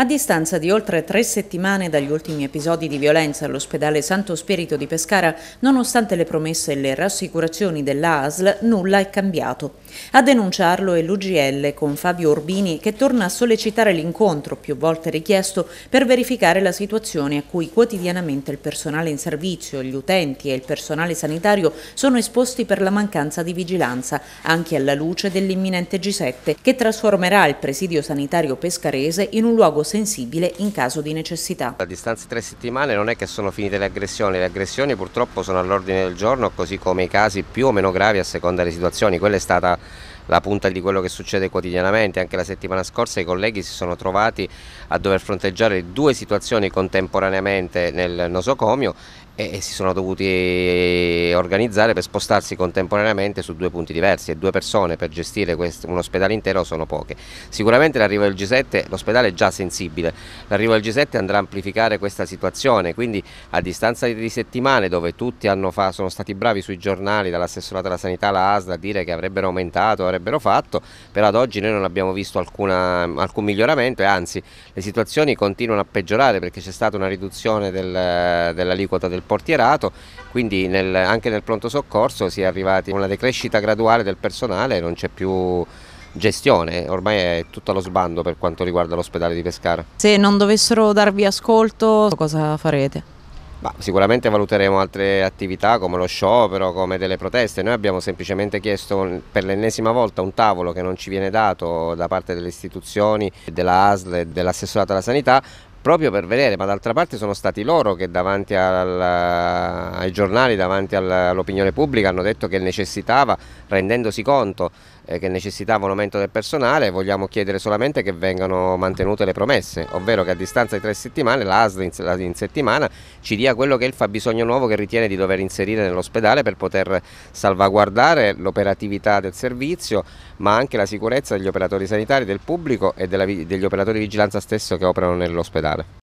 A distanza di oltre tre settimane dagli ultimi episodi di violenza all'ospedale Santo Spirito di Pescara, nonostante le promesse e le rassicurazioni dell'ASL, nulla è cambiato. A denunciarlo è l'UGL con Fabio Urbini che torna a sollecitare l'incontro più volte richiesto per verificare la situazione a cui quotidianamente il personale in servizio, gli utenti e il personale sanitario sono esposti per la mancanza di vigilanza, anche alla luce dell'imminente G7 che trasformerà il presidio sanitario pescarese in un luogo sensibile in caso di necessità. A distanza di tre settimane non è che sono finite le aggressioni, le aggressioni purtroppo sono all'ordine del giorno così come i casi più o meno gravi a seconda delle situazioni, quella è stata la punta di quello che succede quotidianamente, anche la settimana scorsa i colleghi si sono trovati a dover fronteggiare due situazioni contemporaneamente nel nosocomio e si sono dovuti organizzare per spostarsi contemporaneamente su due punti diversi e due persone per gestire un ospedale intero sono poche. Sicuramente l'arrivo del G7, l'ospedale è già sensibile, l'arrivo del G7 andrà a amplificare questa situazione, quindi a distanza di settimane dove tutti fa, sono stati bravi sui giornali, dall'assessorato alla sanità, la ASL, a dire che avrebbero aumentato, avrebbero fatto, però ad oggi noi non abbiamo visto alcuna, alcun miglioramento e anzi le situazioni continuano a peggiorare perché c'è stata una riduzione del, dell'aliquota del portierato, quindi nel, anche anche nel pronto soccorso si è arrivati a una decrescita graduale del personale, non c'è più gestione, ormai è tutto allo sbando per quanto riguarda l'ospedale di Pescara. Se non dovessero darvi ascolto, cosa farete? Bah, sicuramente valuteremo altre attività come lo sciopero, come delle proteste. Noi abbiamo semplicemente chiesto per l'ennesima volta un tavolo che non ci viene dato da parte delle istituzioni, della ASL e dell'assessorato alla sanità proprio per vedere, ma d'altra parte sono stati loro che davanti al, ai giornali, davanti all'opinione pubblica hanno detto che necessitava rendendosi conto eh, che necessitavano aumento del personale, vogliamo chiedere solamente che vengano mantenute le promesse, ovvero che a distanza di tre settimane l'ASL in, in, settimana ci dia quello che è il fabbisogno nuovo che ritiene di dover inserire nell'ospedale per poter salvaguardare l'operatività del servizio, ma anche la sicurezza degli operatori sanitari, del pubblico e della, degli operatori di vigilanza stesso che operano nell'ospedale.